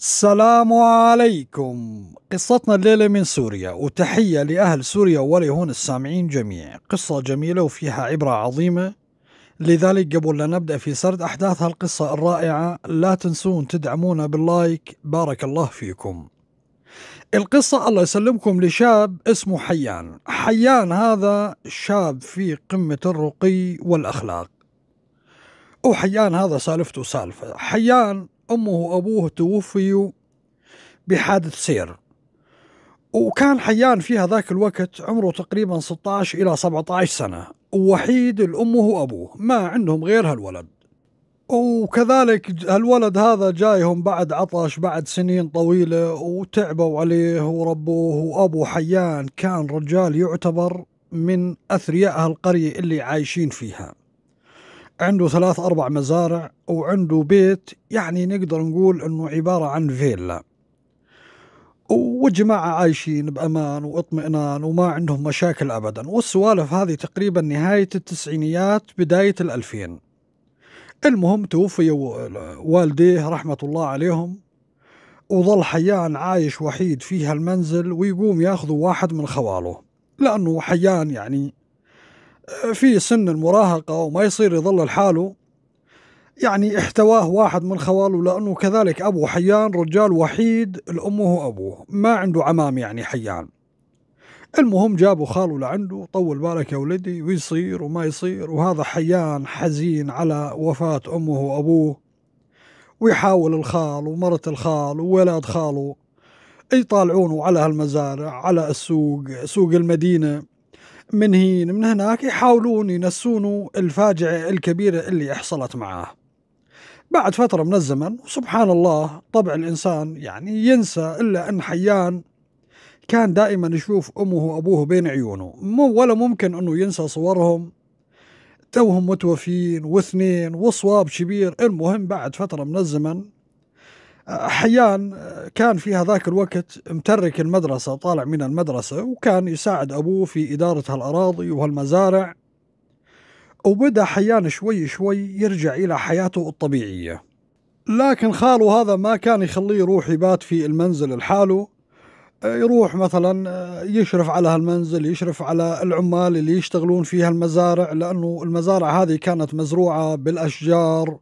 السلام عليكم قصتنا الليلة من سوريا وتحية لأهل سوريا ولهون السامعين جميع قصة جميلة وفيها عبرة عظيمة لذلك قبل لا نبدأ في سرد أحداث هالقصة الرائعة لا تنسون تدعمونا باللايك بارك الله فيكم القصة الله يسلمكم لشاب اسمه حيان حيان هذا شاب في قمة الرقي والأخلاق وحيان هذا سالفته سالفة حيان أمه وأبوه توفيوا بحادث سير وكان حيان في هذاك الوقت عمره تقريبا 16 إلى 17 سنة ووحيد لأمه وأبوه ما عندهم غير هالولد وكذلك هالولد هذا جايهم بعد عطش بعد سنين طويلة وتعبوا عليه وربوه وأبو حيان كان رجال يعتبر من أثرياء هالقرية اللي عايشين فيها عنده ثلاث أربع مزارع وعنده بيت يعني نقدر نقول أنه عبارة عن فيلا وجماعة عايشين بأمان واطمئنان وما عندهم مشاكل أبدا والسوالف هذه تقريبا نهاية التسعينيات بداية الألفين المهم توفي والديه رحمة الله عليهم وظل حيان عايش وحيد في هالمنزل ويقوم ياخذوا واحد من خواله لأنه حيان يعني في سن المراهقة وما يصير يظل لحاله يعني احتواه واحد من خواله لأنه كذلك أبو حيان رجال وحيد لأمه وأبوه ما عنده عمام يعني حيان المهم جابوا خاله لعنده طول بالك يا ولدي ويصير وما يصير وهذا حيان حزين على وفاة أمه وأبوه ويحاول الخال ومرة الخال وولاد خاله يطالعونه على هالمزارع على السوق سوق المدينة من هين من هناك يحاولون ينسونوا الفاجعة الكبيرة اللي حصلت معاه بعد فترة من الزمن وسبحان الله طبع الإنسان يعني ينسى إلا أن حيان كان دائما يشوف أمه وأبوه بين عيونه مو ولا ممكن أنه ينسى صورهم توهم متوفين واثنين وصواب كبير المهم بعد فترة من الزمن احيان كان في هذاك الوقت مترك المدرسه طالع من المدرسه وكان يساعد ابوه في اداره هالاراضي وهالمزارع وبدا حيان شوي شوي يرجع الى حياته الطبيعيه لكن خاله هذا ما كان يخليه يروح يبات في المنزل لحاله يروح مثلا يشرف على هالمنزل يشرف على العمال اللي يشتغلون في هالمزارع لأنه المزارع هذه كانت مزروعة بالأشجار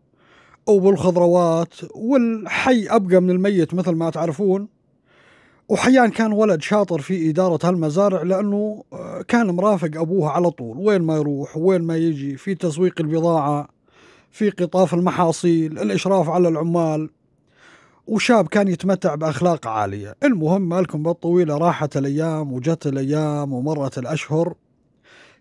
وبالخضروات والحي أبقى من الميت مثل ما تعرفون وحيان كان ولد شاطر في إدارة هالمزارع لأنه آه، كان مرافق أبوه على طول وين ما يروح وين ما يجي في تسويق البضاعة في قطاف المحاصيل الإشراف على العمال وشاب كان يتمتع بأخلاق عالية المهم مالكم بالطويلة راحت الأيام وجت الأيام ومرت الأشهر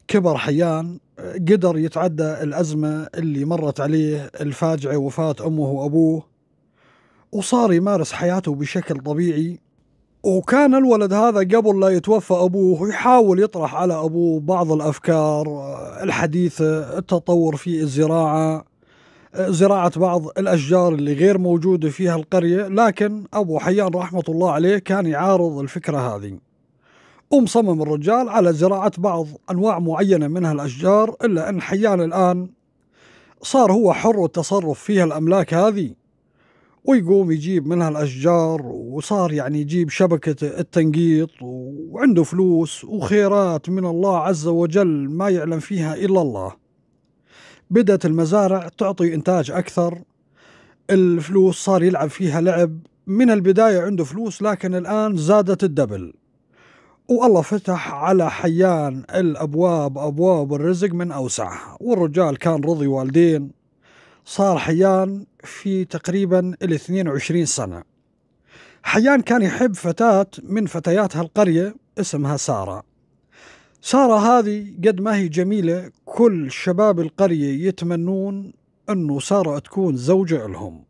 كبر حيان قدر يتعدى الأزمة اللي مرت عليه الفاجعة وفاة أمه وأبوه وصار يمارس حياته بشكل طبيعي وكان الولد هذا قبل لا يتوفى أبوه يحاول يطرح على أبوه بعض الأفكار الحديثة التطور في الزراعة زراعة بعض الأشجار اللي غير موجودة فيها القرية لكن أبو حيان رحمة الله عليه كان يعارض الفكرة هذه ومصمم الرجال على زراعة بعض أنواع معينة من هالأشجار إلا أن حيان الآن صار هو حر التصرف فيها الأملاك هذه ويقوم يجيب منها الأشجار وصار يعني يجيب شبكة التنقيط وعنده فلوس وخيرات من الله عز وجل ما يعلم فيها إلا الله بدأت المزارع تعطي إنتاج أكثر الفلوس صار يلعب فيها لعب من البداية عنده فلوس لكن الآن زادت الدبل والله فتح على حيان الأبواب أبواب الرزق من أوسعها والرجال كان رضي والدين صار حيان في تقريبا ال 22 سنة حيان كان يحب فتاة من فتيات هالقرية اسمها سارة سارة هذه قد ما هي جميلة كل شباب القرية يتمنون أنه سارة تكون زوجة لهم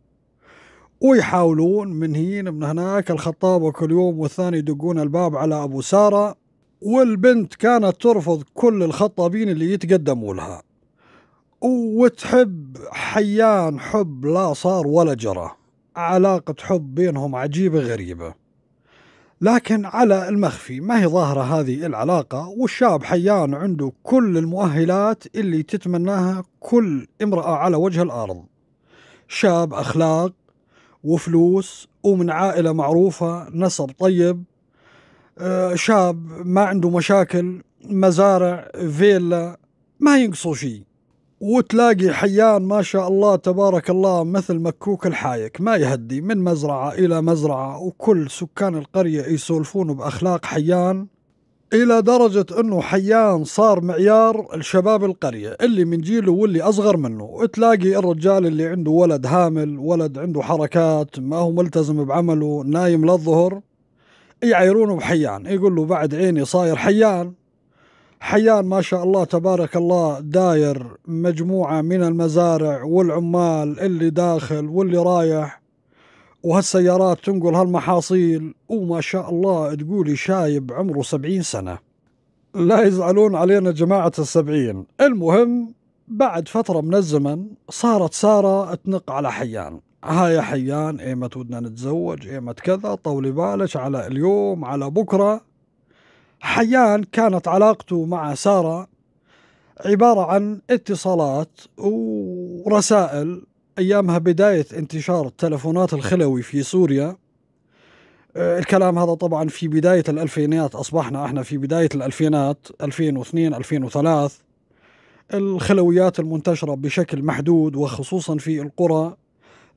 ويحاولون من هين من هناك الخطابة كل يوم والثاني يدقون الباب على أبو سارة والبنت كانت ترفض كل الخطابين اللي يتقدموا لها وتحب حيان حب لا صار ولا جرى علاقة حب بينهم عجيبة غريبة لكن على المخفي ما هي ظاهرة هذه العلاقة والشاب حيان عنده كل المؤهلات اللي تتمناها كل امرأة على وجه الأرض شاب أخلاق وفلوس ومن عائلة معروفة نسب طيب آه، شاب ما عنده مشاكل مزارع فيلا ما ينقصوا شيء وتلاقي حيان ما شاء الله تبارك الله مثل مكوك الحايك ما يهدي من مزرعة إلى مزرعة وكل سكان القرية يسولفون بأخلاق حيان الى درجه انه حيان صار معيار الشباب القريه اللي من جيله واللي اصغر منه تلاقي الرجال اللي عنده ولد هامل ولد عنده حركات ما هو ملتزم بعمله نايم للظهر يعايرونه بحيان يقول له بعد عيني صاير حيان حيان ما شاء الله تبارك الله داير مجموعة من المزارع والعمال اللي داخل واللي رايح وهالسيارات تنقل هالمحاصيل وما شاء الله تقولي شايب عمره سبعين سنة لا يزعلون علينا جماعة السبعين المهم بعد فترة من الزمن صارت سارة تنق على حيان ها يا حيان ايمة ودنا نتزوج ايمة كذا طولي بالك على اليوم على بكرة حيان كانت علاقته مع سارة عبارة عن اتصالات ورسائل ايامها بدايه انتشار التلفونات الخلوي في سوريا آه، الكلام هذا طبعا في بداية الألفينيات أصبحنا احنا في بداية الألفينات 2002 2003 الخلويات المنتشرة بشكل محدود وخصوصا في القرى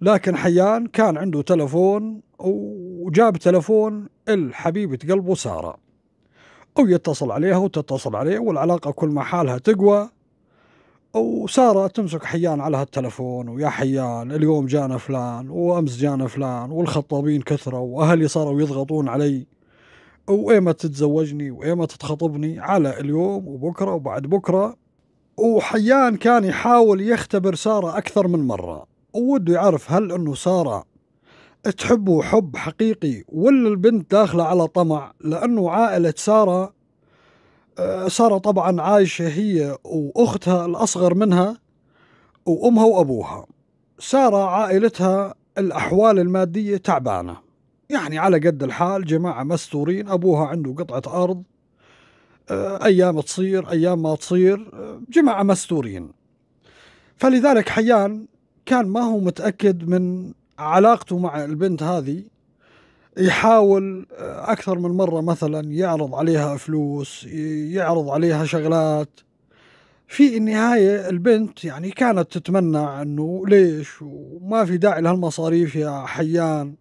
لكن حيان كان عنده تلفون وجاب تلفون الحبيبة قلبه سارة أو يتصل عليها وتتصل عليه والعلاقة كل ما حالها تقوى وسارة تمسك حيان على هالتلفون ويا حيان اليوم جانا فلان وامس جانا فلان والخطابين كثره واهلي صاروا يضغطون علي وايمة تتزوجني وايمة تتخطبني على اليوم وبكره وبعد بكره وحيان كان يحاول يختبر ساره اكثر من مره ووده يعرف هل انه ساره تحبه حب حقيقي ولا البنت داخله على طمع لانه عائله ساره سارة طبعا عايشة هي وأختها الأصغر منها وأمها وأبوها سارة عائلتها الأحوال المادية تعبانة يعني على قد الحال جماعة مستورين أبوها عنده قطعة أرض آه، أيام تصير أيام ما تصير آه، جماعة مستورين فلذلك حيان كان ما هو متأكد من علاقته مع البنت هذه يحاول آه، أكثر من مرة مثلا يعرض عليها فلوس يعرض عليها شغلات في النهاية البنت يعني كانت تتمنى أنه ليش وما في داعي لهالمصاريف يا حيان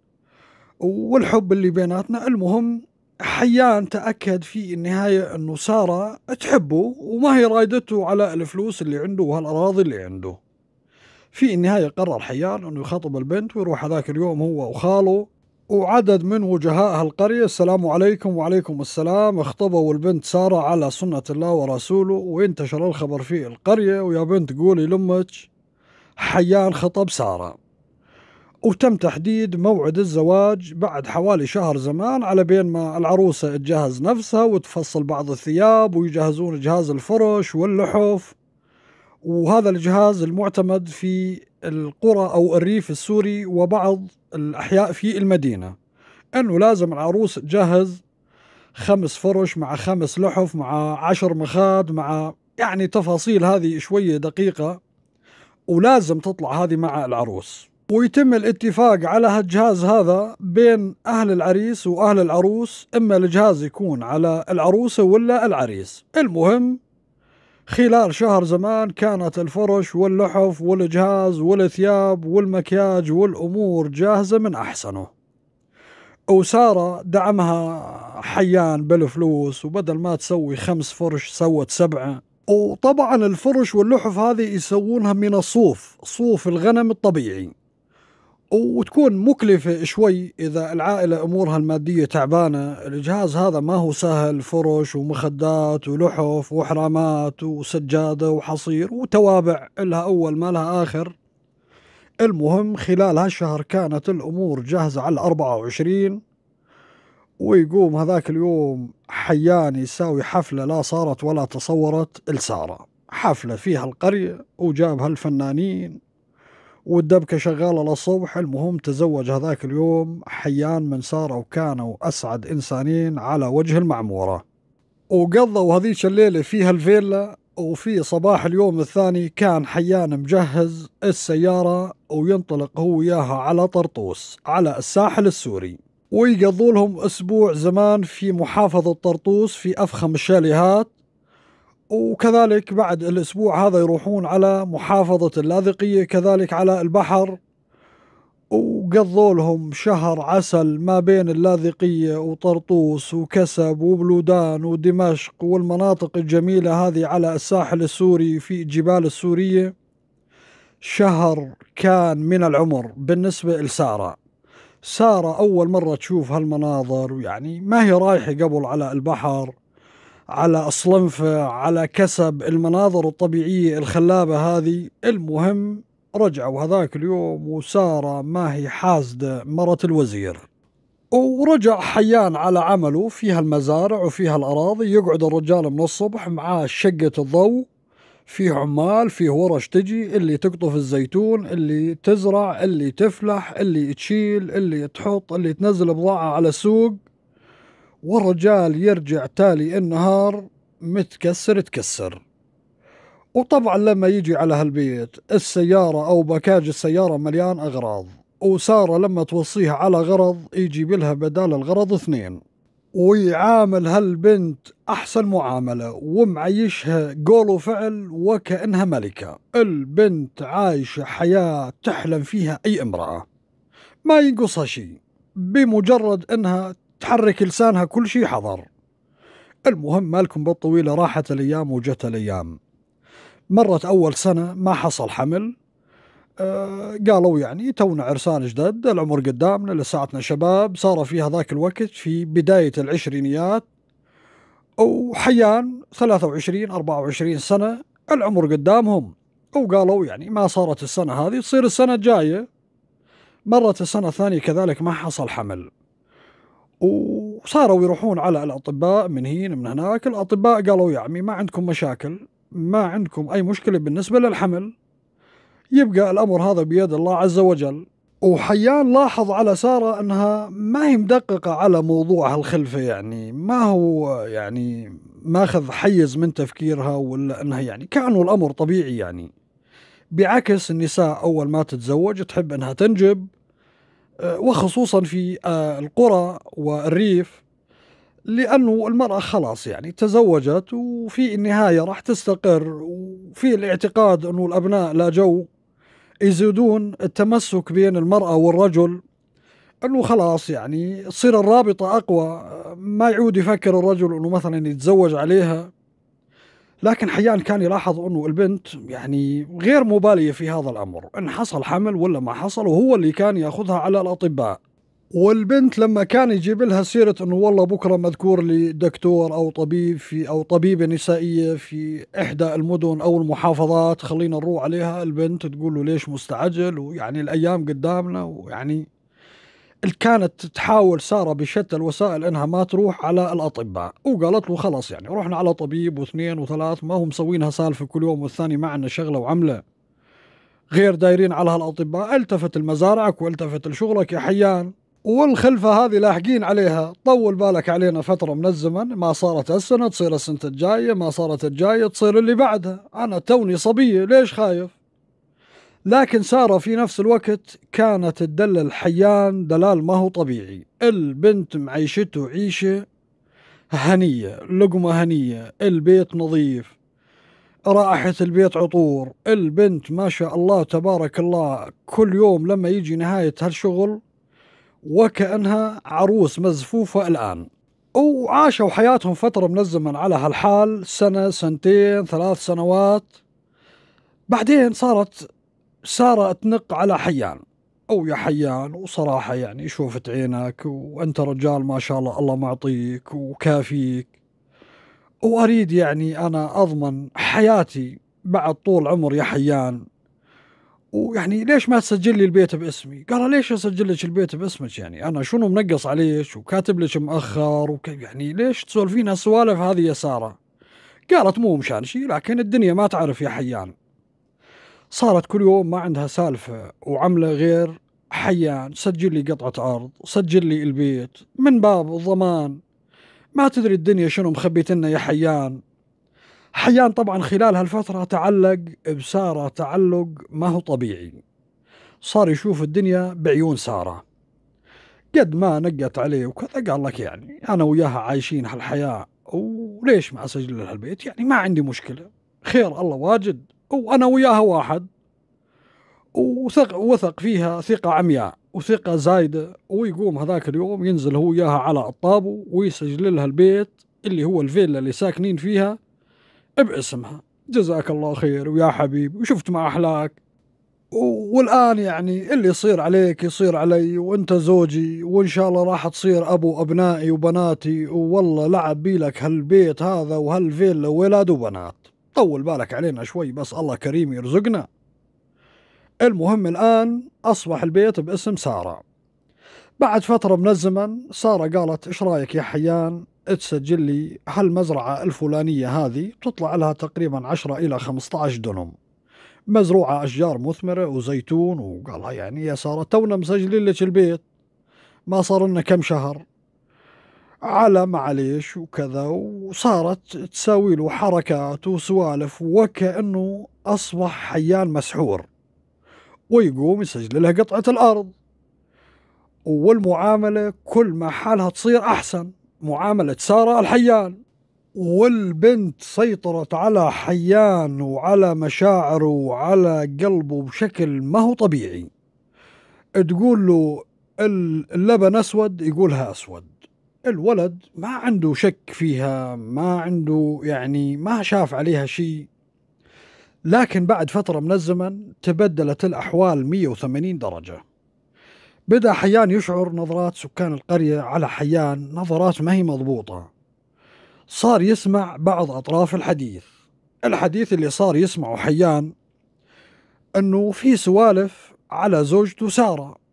والحب اللي بيناتنا المهم حيان تأكد في النهاية أنه سارة تحبه وما هي رايدته على الفلوس اللي عنده وهالأراضي اللي عنده في النهاية قرر حيان أنه يخاطب البنت ويروح هذاك اليوم هو وخاله وعدد من وجهاء هالقرية السلام عليكم وعليكم السلام اخطبوا البنت سارة على سنة الله ورسوله وانتشر الخبر في القرية ويا بنت قولي لأمك حيان خطب سارة وتم تحديد موعد الزواج بعد حوالي شهر زمان على بين ما العروسة تجهز نفسها وتفصل بعض الثياب ويجهزون جهاز الفرش واللحف وهذا الجهاز المعتمد في القرى أو الريف السوري وبعض الأحياء في المدينة أنه لازم العروس تجهز خمس فرش مع خمس لحف مع عشر مخاد مع يعني تفاصيل هذه شوية دقيقة ولازم تطلع هذه مع العروس ويتم الاتفاق على هالجهاز هذا بين أهل العريس وأهل العروس إما الجهاز يكون على العروسة ولا العريس المهم خلال شهر زمان كانت الفرش واللحف والجهاز والثياب والمكياج والأمور جاهزة من أحسنه وسارة دعمها حيان بالفلوس وبدل ما تسوي خمس فرش سوت سبعة وطبعا الفرش واللحف هذه يسوونها من الصوف صوف الغنم الطبيعي وتكون مكلفة شوي إذا العائلة أمورها المادية تعبانة الجهاز هذا ما هو سهل فرش ومخدات ولحف وحرامات وسجادة وحصير وتوابع إلها أول ما لها آخر المهم خلال هالشهر كانت الأمور جاهزة على وعشرين ويقوم هذاك اليوم حيان يساوي حفلة لا صارت ولا تصورت لسارة حفلة فيها القرية وجاب هالفنانين والدبكة شغالة للصبح المهم تزوج هذاك اليوم حيان من سارة وكانوا أسعد إنسانين على وجه المعمورة وقضوا هذيك الليلة فيها الفيلا وفي صباح اليوم الثاني كان حيان مجهز السيارة وينطلق هو وياها على طرطوس على الساحل السوري ويقضوا لهم أسبوع زمان في محافظة طرطوس في أفخم الشاليهات وكذلك بعد الأسبوع هذا يروحون على محافظة اللاذقية كذلك على البحر وقضوا لهم شهر عسل ما بين اللاذقية وطرطوس وكسب وبلودان ودمشق والمناطق الجميلة هذه على الساحل السوري في الجبال السورية شهر كان من العمر بالنسبة لسارة سارة أول مرة تشوف هالمناظر يعني ما هي رايحة قبل على البحر على أصلنفة على كسب المناظر الطبيعية الخلابة هذه المهم رجعوا هذاك اليوم وسارة ما هي حاسدة مرة الوزير ورجع حيان على عمله فيها المزارع وفيها الأراضي يقعد الرجال من الصبح معاه شقة الضوء فيه عمال فيه ورش تجي اللي تقطف الزيتون اللي تزرع اللي تفلح اللي تشيل اللي تحط اللي تنزل بضاعة على السوق والرجال يرجع تالي النهار متكسر تكسر وطبعا لما يجي على هالبيت السيارة أو باكاج السيارة مليان أغراض وسارة لما توصيها على غرض يجيب لها بدال الغرض اثنين ويعامل هالبنت أحسن معاملة ومعيشها قول وفعل وكأنها ملكة البنت عايشة حياة تحلم فيها أي امرأة ما ينقصها شيء بمجرد أنها تحرك لسانها كل شيء حضر المهم مالكم بالطويلة راحت الأيام وجت الأيام مرت أول سنة ما حصل حمل أه قالوا يعني تونا عرسان جدد العمر قدامنا لساعتنا شباب صار في هذاك الوقت في بداية العشرينيات وحيان 23 24 سنة العمر قدامهم وقالوا يعني ما صارت السنة هذه تصير السنة الجاية مرت السنة الثانية كذلك ما حصل حمل وصاروا يروحون على الاطباء من هنا من هناك الاطباء قالوا يا عمي ما عندكم مشاكل ما عندكم اي مشكله بالنسبه للحمل يبقى الامر هذا بيد الله عز وجل وحيان لاحظ على سارة أنها ما هي مدققة على موضوع هالخلفة يعني ما هو يعني ماخذ حيز من تفكيرها ولا أنها يعني كأنه الأمر طبيعي يعني بعكس النساء أول ما تتزوج تحب أنها تنجب آه، وخصوصا في آه، القرى والريف لأنه المرأة خلاص يعني تزوجت وفي النهاية راح تستقر وفي الاعتقاد أنه الأبناء لا جو يزيدون التمسك بين المرأة والرجل أنه خلاص يعني تصير الرابطة أقوى آه، ما يعود يفكر الرجل أنه مثلا يتزوج عليها لكن حيان كان يلاحظ انه البنت يعني غير مباليه في هذا الامر ان حصل حمل ولا ما حصل وهو اللي كان ياخذها على الاطباء والبنت لما كان يجيب لها سيرة انه والله بكرة مذكور لدكتور او طبيب في او طبيبة نسائية في احدى المدن او المحافظات خلينا نروح عليها البنت تقول له ليش مستعجل ويعني الايام قدامنا ويعني كانت تحاول ساره بشتى الوسائل انها ما تروح على الاطباء وقالت له خلاص يعني رحنا على طبيب واثنين وثلاث ما هم مسوينها سالفه كل يوم والثاني ما عندنا شغله وعمله غير دايرين على هالاطباء التفت لمزارعك والتفت لشغلك يا حيان والخلفة هذه لاحقين عليها طول بالك علينا فترة من الزمن ما صارت السنة تصير السنة الجاية ما صارت الجاية تصير اللي بعدها أنا توني صبية ليش خايف لكن سارة في نفس الوقت كانت تدلل حيان دلال ما هو طبيعي البنت معيشته عيشة هنية لقمة هنية البيت نظيف رائحة البيت عطور البنت ما شاء الله تبارك الله كل يوم لما يجي نهاية هالشغل وكأنها عروس مزفوفة الآن وعاشوا حياتهم فترة من الزمن على هالحال سنة سنتين ثلاث سنوات بعدين صارت سارة تنق على حيان أو يا حيان وصراحة يعني شوفت عينك وأنت رجال ما شاء الله الله معطيك وكافيك وأريد يعني أنا أضمن حياتي بعد طول عمر يا حيان ويعني ليش ما تسجل لي البيت باسمي؟ قال ليش اسجل لك البيت باسمك يعني انا شنو منقص عليك وكاتب لك مأخر وك... يعني ليش تسولفين هالسوالف هذه يا ساره؟ قالت مو مشان شي لكن الدنيا ما تعرف يا حيان صارت كل يوم ما عندها سالفة وعملة غير حيان سجل لي قطعة أرض سجل لي البيت من باب الضمان ما تدري الدنيا شنو مخبيتنا يا حيان حيان طبعا خلال هالفترة تعلق بسارة تعلق ما هو طبيعي صار يشوف الدنيا بعيون سارة قد ما نقت عليه وكذا قال لك يعني أنا وياها عايشين هالحياة وليش ما أسجل لها البيت يعني ما عندي مشكلة خير الله واجد وانا وياها واحد وثق وثق فيها ثقه عمياء وثقه زايده ويقوم هذاك اليوم ينزل هو وياها على الطابو ويسجل لها البيت اللي هو الفيلا اللي ساكنين فيها باسمها جزاك الله خير ويا حبيبي وشفت ما احلاك والان يعني اللي يصير عليك يصير علي وانت زوجي وان شاء الله راح تصير ابو ابنائي وبناتي والله لعب بي لك هالبيت هذا وهالفيلا ولاد وبنات طول بالك علينا شوي بس الله كريم يرزقنا المهم الآن أصبح البيت باسم سارة بعد فترة من الزمن سارة قالت إيش رايك يا حيان تسجل لي هالمزرعة الفلانية هذه تطلع لها تقريبا 10 إلى 15 دنم مزروعة أشجار مثمرة وزيتون وقالها يعني يا سارة تونا مسجلين لك البيت ما صار لنا كم شهر على معليش وكذا وصارت تساوي له حركات وسوالف وكأنه أصبح حيان مسحور ويقوم يسجل لها قطعة الأرض والمعاملة كل ما حالها تصير أحسن معاملة سارة الحيان والبنت سيطرت على حيان وعلى مشاعره وعلى قلبه بشكل ما هو طبيعي تقول له اللبن أسود يقولها أسود الولد ما عنده شك فيها ما عنده يعني ما شاف عليها شيء لكن بعد فترة من الزمن تبدلت الأحوال 180 درجة بدأ حيان يشعر نظرات سكان القرية على حيان نظرات ما هي مضبوطة صار يسمع بعض أطراف الحديث الحديث اللي صار يسمعه حيان أنه في سوالف على زوجته سارة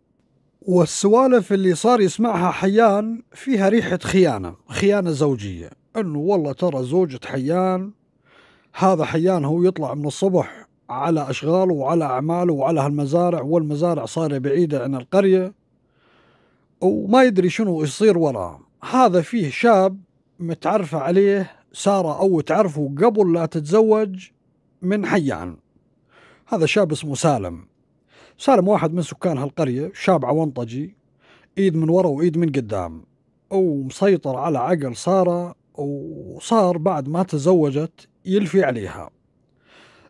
والسوالف اللي صار يسمعها حيان فيها ريحة خيانة خيانة زوجية أنه والله ترى زوجة حيان هذا حيان هو يطلع من الصبح على أشغاله وعلى أعماله وعلى هالمزارع والمزارع صار بعيدة عن القرية وما يدري شنو يصير وراه هذا فيه شاب متعرفة عليه سارة أو تعرفه قبل لا تتزوج من حيان هذا شاب اسمه سالم سالم واحد من سكان هالقرية شاب عونطجي ايد من ورا وايد من قدام ومسيطر على عقل سارة وصار بعد ما تزوجت يلفي عليها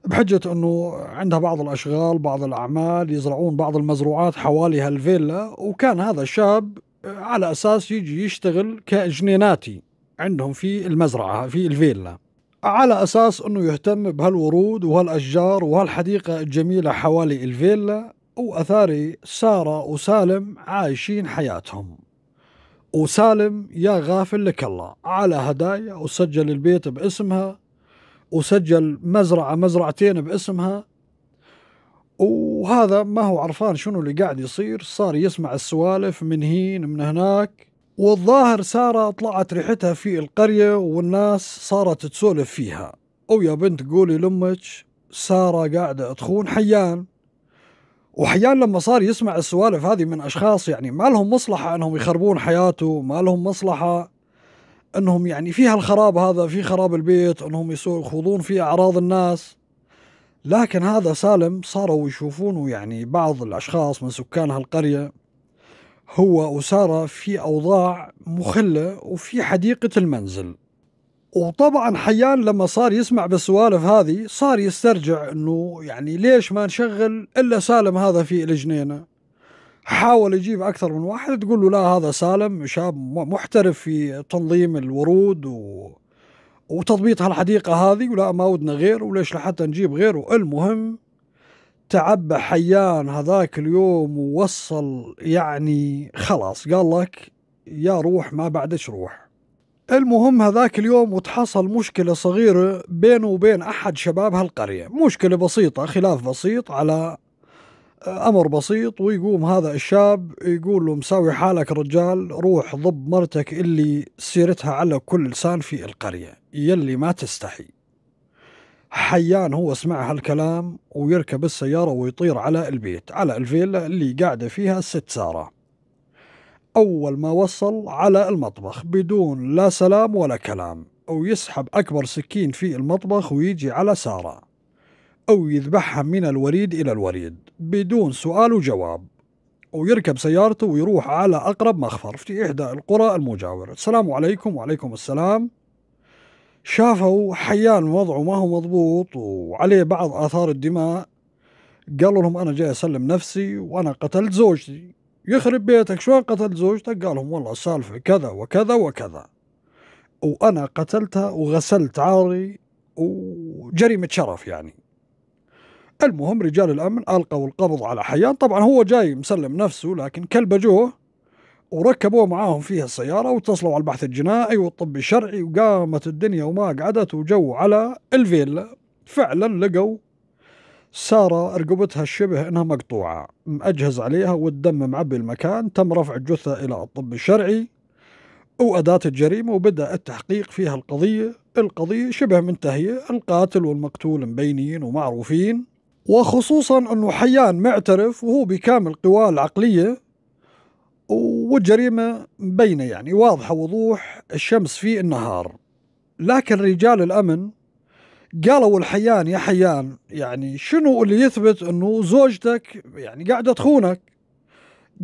بحجة أنه عندها بعض الأشغال بعض الأعمال يزرعون بعض المزروعات حوالي هالفيلا وكان هذا الشاب على أساس يجي يشتغل كجنيناتي عندهم في المزرعة في الفيلا على أساس أنه يهتم بهالورود وهالأشجار وهالحديقة الجميلة حوالي الفيلا وأثاري سارة وسالم عايشين حياتهم وسالم يا غافل لك الله على هدايا وسجل البيت باسمها وسجل مزرعة مزرعتين باسمها وهذا ما هو عرفان شنو اللي قاعد يصير صار يسمع السوالف من هين من هناك والظاهر سارة طلعت ريحتها في القرية والناس صارت تسولف فيها أو يا بنت قولي لأمك سارة قاعدة تخون حيان وحيان لما صار يسمع السوالف هذه من أشخاص يعني ما لهم مصلحة أنهم يخربون حياته ما لهم مصلحة أنهم يعني فيها الخراب هذا في خراب البيت أنهم يخوضون في أعراض الناس لكن هذا سالم صاروا يشوفونه يعني بعض الأشخاص من سكان هالقرية هو وسارة في أوضاع مخلة وفي حديقة المنزل وطبعا حيان لما صار يسمع بالسوالف هذه صار يسترجع انه يعني ليش ما نشغل الا سالم هذا في الجنينه حاول يجيب اكثر من واحد تقول له لا هذا سالم شاب محترف في تنظيم الورود و... وتضبيط هالحديقه هذه ولا ما ودنا غير وليش لحتى نجيب غيره المهم تعبى حيان هذاك اليوم ووصل يعني خلاص قال لك يا روح ما بعدش روح المهم هذاك اليوم وتحصل مشكلة صغيرة بينه وبين أحد شباب هالقرية مشكلة بسيطة خلاف بسيط على آه، أمر بسيط ويقوم هذا الشاب يقول له مساوي حالك رجال روح ضب مرتك اللي سيرتها على كل لسان في القرية يلي ما تستحي حيان هو سمع هالكلام ويركب السيارة ويطير على البيت على الفيلا اللي قاعدة فيها الست سارة أول ما وصل على المطبخ بدون لا سلام ولا كلام أو يسحب أكبر سكين في المطبخ ويجي على سارة أو يذبحها من الوريد إلى الوريد بدون سؤال وجواب ويركب سيارته ويروح على أقرب مخفر في إحدى القرى المجاورة السلام عليكم وعليكم السلام شافوا حيان وضعه ما هو مضبوط وعليه بعض آثار الدماء قالوا لهم أنا جاي أسلم نفسي وأنا قتلت زوجتي يخرب بيتك شلون قتلت زوجتك قال لهم والله السالفة كذا وكذا وكذا وأنا قتلتها وغسلت عاري وجريمة شرف يعني المهم رجال الأمن ألقوا القبض على حيان طبعا هو جاي مسلم نفسه لكن كلبجوه وركبوا معاهم فيها السيارة واتصلوا على البحث الجنائي والطب الشرعي وقامت الدنيا وما قعدت وجو على الفيلا فعلا لقوا سارة رقبتها الشبه انها مقطوعة مأجهز عليها والدم معبي المكان تم رفع الجثة الى الطب الشرعي وأداة الجريمة وبدأ التحقيق فيها القضية القضية شبه منتهية القاتل والمقتول مبينين ومعروفين وخصوصا أنه حيان معترف وهو بكامل قواه العقلية والجريمة مبينة يعني واضحة وضوح الشمس في النهار لكن رجال الأمن قالوا الحيان يا حيان يعني شنو اللي يثبت أنه زوجتك يعني قاعدة تخونك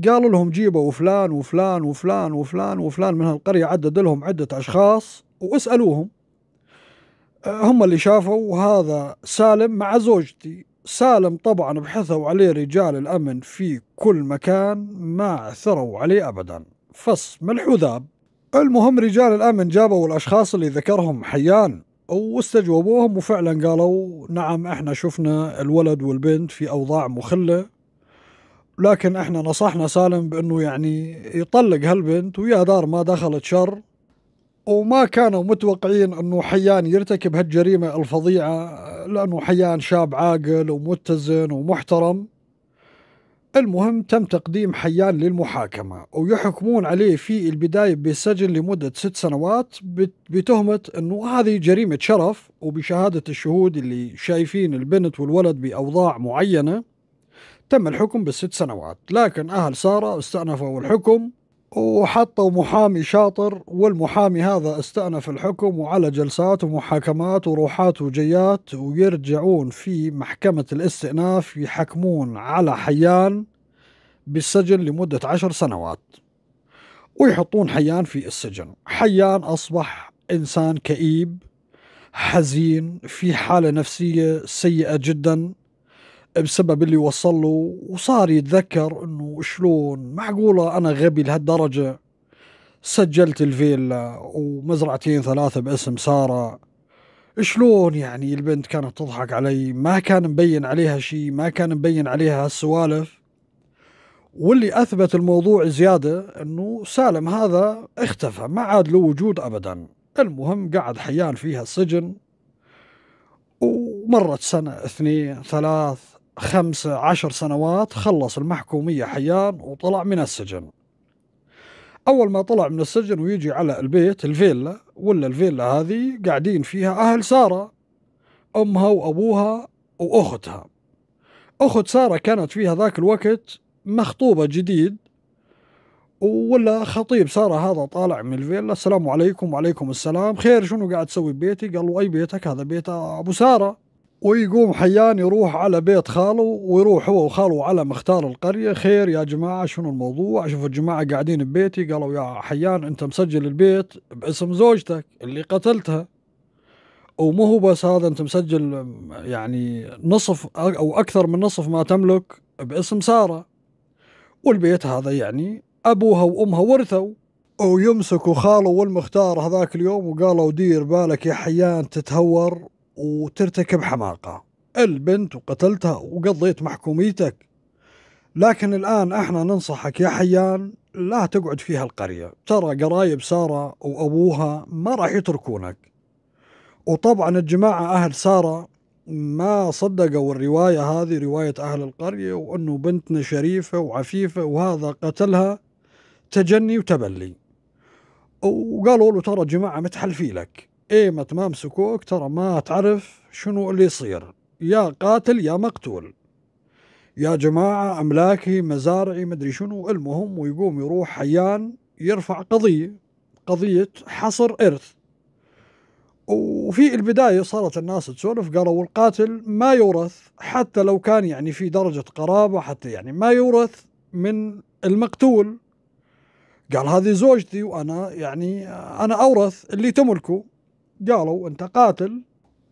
قالوا لهم جيبوا فلان وفلان وفلان وفلان وفلان من هالقرية عدد لهم عدة أشخاص واسألوهم أه، هم اللي شافوا هذا سالم مع زوجتي سالم طبعا بحثوا عليه رجال الأمن في كل مكان ما عثروا عليه أبدا فصم الحذاب المهم رجال الأمن جابوا الأشخاص اللي ذكرهم حيان واستجوبوهم وفعلا قالوا نعم احنا شفنا الولد والبنت في أوضاع مخلة لكن احنا نصحنا سالم بأنه يعني يطلق هالبنت ويا دار ما دخلت شر وما كانوا متوقعين انه حيان يرتكب هالجريمه الفظيعه لانه حيان شاب عاقل ومتزن ومحترم المهم تم تقديم حيان للمحاكمة ويحكمون عليه في البداية بالسجن لمدة ست سنوات بتهمة أنه هذه جريمة شرف وبشهادة الشهود اللي شايفين البنت والولد بأوضاع معينة تم الحكم بالست سنوات لكن أهل سارة استأنفوا الحكم وحطوا محامي شاطر والمحامي هذا استأنف الحكم وعلى جلسات ومحاكمات وروحات وجيات ويرجعون في محكمة الاستئناف يحكمون على حيان بالسجن لمدة عشر سنوات ويحطون حيان في السجن حيان أصبح إنسان كئيب حزين في حالة نفسية سيئة جدا بسبب اللي وصل له وصار يتذكر انه شلون معقوله انا غبي لهالدرجه سجلت الفيلا ومزرعتين ثلاثه باسم ساره شلون يعني البنت كانت تضحك علي ما كان مبين عليها شيء ما كان مبين عليها هالسوالف واللي اثبت الموضوع زياده انه سالم هذا اختفى ما عاد له وجود ابدا المهم قعد حيان فيها السجن ومرت سنة اثنين ثلاث خمس عشر سنوات خلص المحكومية حيان وطلع من السجن أول ما طلع من السجن ويجي على البيت الفيلا ولا الفيلا هذه قاعدين فيها أهل سارة أمها وأبوها وأختها أخت سارة كانت في هذاك الوقت مخطوبة جديد ولا خطيب سارة هذا طالع من الفيلا السلام عليكم وعليكم السلام خير شنو قاعد تسوي ببيتي قالوا أي بيتك هذا بيت أبو سارة ويقوم حيان يروح على بيت خاله ويروح هو وخاله على مختار القرية خير يا جماعة شنو الموضوع شوفوا الجماعة قاعدين ببيتي قالوا يا حيان أنت مسجل البيت باسم زوجتك اللي قتلتها ومو هو بس هذا أنت مسجل يعني نصف أو أكثر من نصف ما تملك باسم سارة والبيت هذا يعني أبوها وأمها ورثوا ويمسكوا خاله والمختار هذاك اليوم وقالوا دير بالك يا حيان تتهور وترتكب حماقة البنت وقتلتها وقضيت محكوميتك لكن الآن احنا ننصحك يا حيان لا تقعد في هالقرية ترى قرايب سارة وأبوها ما راح يتركونك وطبعا الجماعة أهل سارة ما صدقوا الرواية هذه رواية أهل القرية وأنه بنتنا شريفة وعفيفة وهذا قتلها تجني وتبلي وقالوا له ترى جماعة متحلفي لك إيه، ما تمام سكوك ترى ما تعرف شنو اللي يصير يا قاتل يا مقتول يا جماعة أملاكي مزارعي مدري شنو المهم ويقوم يروح حيان يرفع قضية قضية حصر إرث وفي البداية صارت الناس تسولف قالوا القاتل ما يورث حتى لو كان يعني في درجة قرابة حتى يعني ما يورث من المقتول قال هذه زوجتي وأنا يعني أنا أورث اللي تملكه قالوا أنت قاتل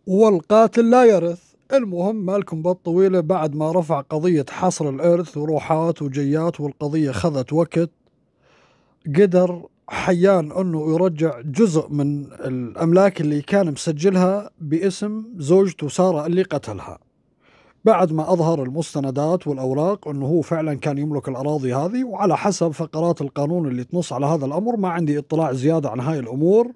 والقاتل لا يرث المهم مالكم بالطويلة بعد ما رفع قضية حصر الإرث وروحات وجيات والقضية خذت وقت قدر حيان أنه يرجع جزء من الأملاك اللي كان مسجلها باسم زوجته سارة اللي قتلها بعد ما أظهر المستندات والأوراق أنه هو فعلا كان يملك الأراضي هذه وعلى حسب فقرات القانون اللي تنص على هذا الأمر ما عندي اطلاع زيادة عن هاي الأمور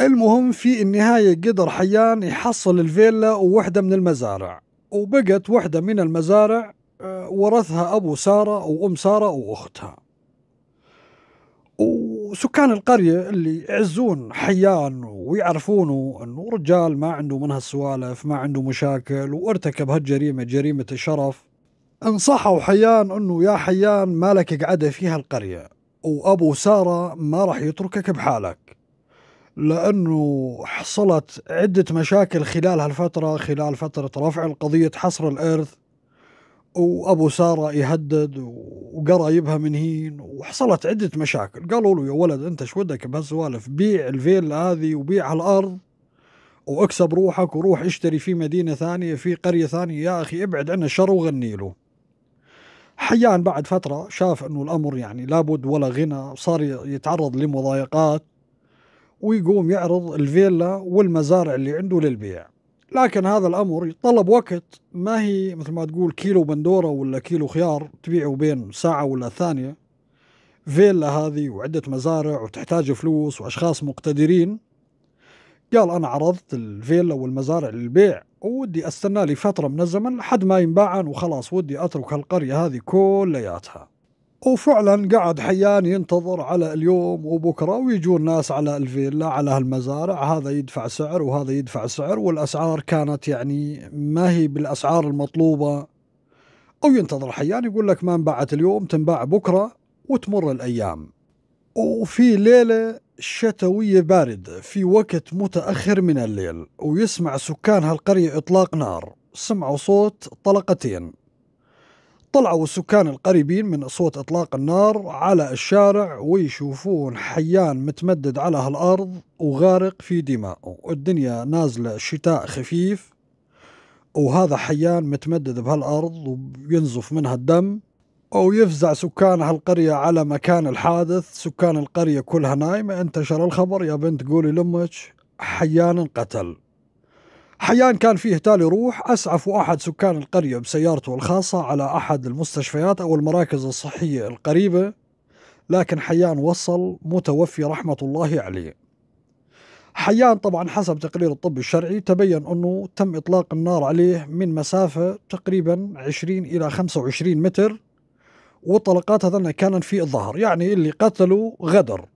المهم في النهاية قدر حيان يحصل الفيلا ووحدة من المزارع وبقت وحدة من المزارع آه، ورثها أبو سارة وأم سارة وأختها وسكان القرية اللي يعزون حيان ويعرفونه أنه رجال ما عنده من هالسوالف ما عنده مشاكل وارتكب هالجريمة جريمة الشرف انصحوا حيان أنه يا حيان ما لك قعدة فيها القرية وأبو سارة ما راح يتركك بحالك لانه حصلت عده مشاكل خلال هالفتره خلال فتره رفع القضيه حصر الارث وابو ساره يهدد وقرايبها من هين وحصلت عده مشاكل قالوا له يا ولد انت ايش ودك بهالسوالف بيع الفيلا هذه وبيع هالارض واكسب روحك وروح اشتري في مدينه ثانيه في قريه ثانيه يا اخي ابعد عنا الشر وغني له حيان بعد فتره شاف انه الامر يعني لابد ولا غنى صار يتعرض لمضايقات ويقوم يعرض الفيلا والمزارع اللي عنده للبيع لكن هذا الأمر يتطلب وقت ما هي مثل ما تقول كيلو بندورة ولا كيلو خيار تبيعه بين ساعة ولا ثانية فيلا هذه وعدة مزارع وتحتاج فلوس وأشخاص مقتدرين قال أنا عرضت الفيلا والمزارع للبيع ودي أستنى لي فترة من الزمن لحد ما ينباعن وخلاص ودي أترك هالقرية هذه كلياتها وفعلا قعد حيان ينتظر على اليوم وبكره ويجون ناس على الفيلا على هالمزارع هذا يدفع سعر وهذا يدفع سعر والاسعار كانت يعني ما هي بالاسعار المطلوبه او ينتظر حيان يقول لك ما انباعت اليوم تنباع بكره وتمر الايام وفي ليله شتويه بارده في وقت متاخر من الليل ويسمع سكان هالقريه اطلاق نار سمعوا صوت طلقتين طلعوا السكان القريبين من أصوات إطلاق النار على الشارع ويشوفون حيان متمدد على هالأرض وغارق في دمائه والدنيا نازلة شتاء خفيف وهذا حيان متمدد بهالأرض وينزف منها الدم أو يفزع سكان هالقرية على مكان الحادث سكان القرية كلها نايمة انتشر الخبر يا بنت قولي لمك حيان انقتل حيان كان فيه تالي روح أسعف أحد سكان القرية بسيارته الخاصة على أحد المستشفيات أو المراكز الصحية القريبة لكن حيان وصل متوفي رحمة الله عليه حيان طبعا حسب تقرير الطب الشرعي تبين أنه تم إطلاق النار عليه من مسافة تقريبا 20 إلى 25 متر وطلقات هذا كان في الظهر يعني اللي قتلوا غدر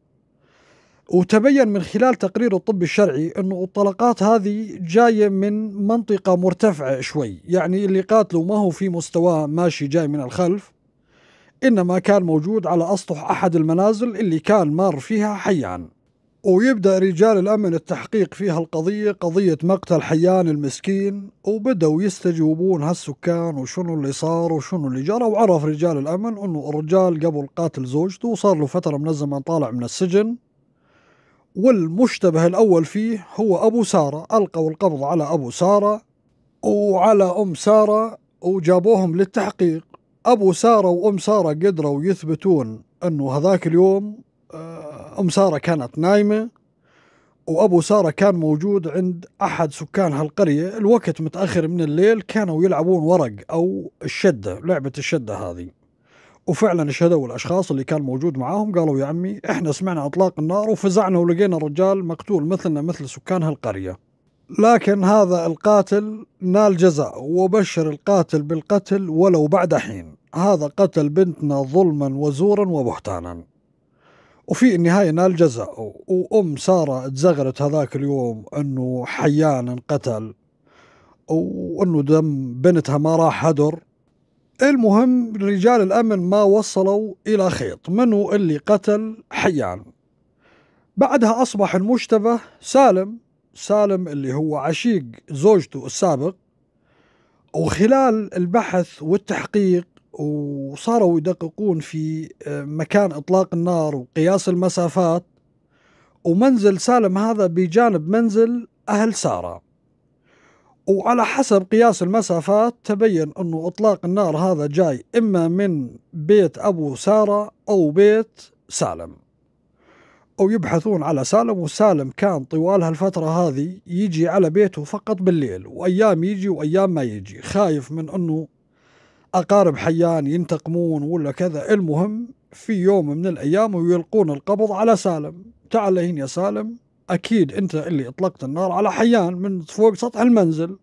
وتبين من خلال تقرير الطب الشرعي انه الطلقات هذه جايه من منطقه مرتفعه شوي، يعني اللي قاتله ما هو في مستواه ماشي جاي من الخلف انما كان موجود على اسطح احد المنازل اللي كان مار فيها حيان. ويبدا رجال الامن التحقيق فيها القضيه قضيه مقتل حيان المسكين وبداوا يستجوبون هالسكان وشنو اللي صار وشنو اللي جرى وعرف رجال الامن انه الرجال قبل قاتل زوجته وصار له فتره منزمه طالع من السجن والمشتبه الأول فيه هو أبو سارة ألقوا القبض على أبو سارة وعلى أم سارة وجابوهم للتحقيق أبو سارة وأم سارة قدروا يثبتون أنه هذاك اليوم آه، أم سارة كانت نايمة وأبو سارة كان موجود عند أحد سكان هالقرية الوقت متأخر من الليل كانوا يلعبون ورق أو الشدة لعبة الشدة هذه وفعلا شهدوا الاشخاص اللي كان موجود معاهم قالوا يا عمي احنا سمعنا اطلاق النار وفزعنا ولقينا الرجال مقتول مثلنا مثل سكان هالقريه لكن هذا القاتل نال جزاء وبشر القاتل بالقتل ولو بعد حين هذا قتل بنتنا ظلما وزورا وبهتانا وفي النهاية نال جزاء وأم سارة تزغرت هذاك اليوم أنه حيان انقتل وأنه دم بنتها ما راح هدر المهم رجال الأمن ما وصلوا إلى خيط منو اللي قتل حيان بعدها أصبح المشتبه سالم سالم اللي هو عشيق زوجته السابق وخلال البحث والتحقيق وصاروا يدققون في آه، مكان إطلاق النار وقياس المسافات ومنزل سالم هذا بجانب منزل أهل سارة وعلى حسب قياس المسافات تبين أنه إطلاق النار هذا جاي إما من بيت أبو سارة أو بيت سالم أو يبحثون على سالم وسالم كان طوال هالفترة هذه يجي على بيته فقط بالليل وأيام يجي وأيام ما يجي خايف من أنه أقارب حيان ينتقمون ولا كذا المهم في يوم من الأيام ويلقون القبض على سالم تعال هنا يا سالم أكيد أنت اللي أطلقت النار على حيان من فوق سطح المنزل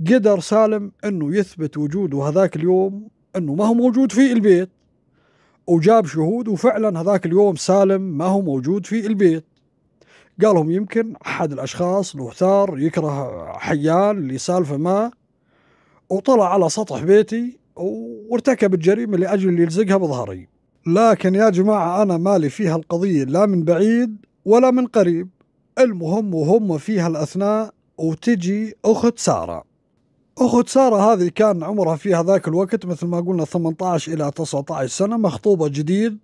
قدر سالم أنه يثبت وجوده هذاك اليوم أنه ما هو موجود في البيت وجاب شهود وفعلا هذاك اليوم سالم ما هو موجود في البيت قالهم يمكن أحد الأشخاص له ثار يكره حيان لسالفة ما وطلع على سطح بيتي وارتكب الجريمة لأجل اللي يلزقها بظهري لكن يا جماعة أنا مالي فيها القضية لا من بعيد ولا من قريب المهم وهم في هالأثناء وتجي أخت سارة أخت سارة هذه كان عمرها في هذاك الوقت مثل ما قلنا 18 إلى 19 سنة مخطوبة جديد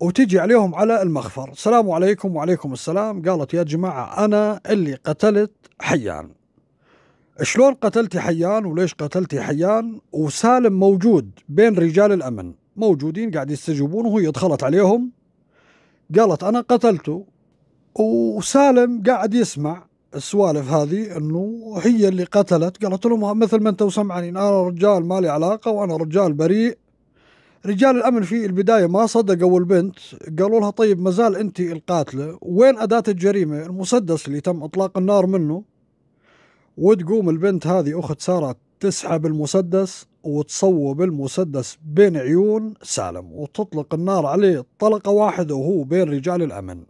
وتجي عليهم على المخفر السلام عليكم وعليكم السلام قالت يا جماعة أنا اللي قتلت حيان شلون قتلتي حيان وليش قتلتي حيان وسالم موجود بين رجال الأمن موجودين قاعد يستجوبون وهي دخلت عليهم قالت انا قتلته وسالم قاعد يسمع السوالف هذه انه هي اللي قتلت قالت لهم مثل ما انتم سمعانين انا رجال ما لي علاقه وانا رجال بريء رجال الامن في البدايه ما صدقوا البنت قالوا لها طيب ما زال انت القاتله وين اداه الجريمه المسدس اللي تم اطلاق النار منه وتقوم البنت هذه اخت ساره تسحب المسدس وتصوب المسدس بين عيون سالم وتطلق النار عليه طلقة واحدة وهو بين رجال الأمن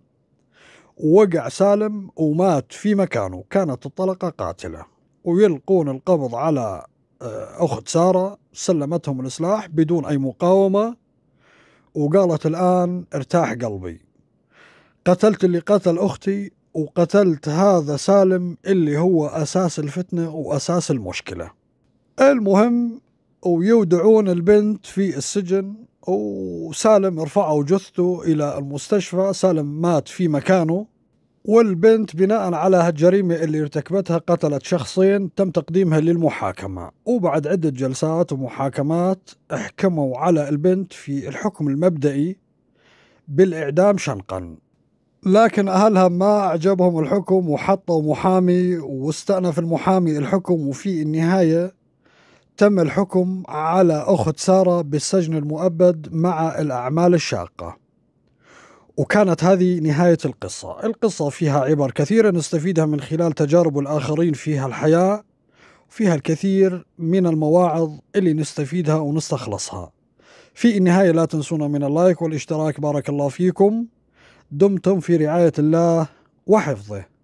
ووقع سالم ومات في مكانه كانت الطلقة قاتلة ويلقون القبض على آه، أخت سارة سلمتهم السلاح بدون أي مقاومة وقالت الآن ارتاح قلبي قتلت اللي قتل أختي وقتلت هذا سالم اللي هو أساس الفتنة وأساس المشكلة المهم ويودعون البنت في السجن وسالم رفعوا جثته إلى المستشفى سالم مات في مكانه والبنت بناء على هالجريمة اللي ارتكبتها قتلت شخصين تم تقديمها للمحاكمة وبعد عدة جلسات ومحاكمات احكموا على البنت في الحكم المبدئي بالإعدام شنقا لكن أهلها ما أعجبهم الحكم وحطوا محامي واستأنف المحامي الحكم وفي النهاية تم الحكم على أخت سارة بالسجن المؤبد مع الأعمال الشاقة وكانت هذه نهاية القصة القصة فيها عبر كثيرة نستفيدها من خلال تجارب الآخرين فيها الحياة فيها الكثير من المواعظ اللي نستفيدها ونستخلصها في النهاية لا تنسونا من اللايك والاشتراك بارك الله فيكم دمتم في رعاية الله وحفظه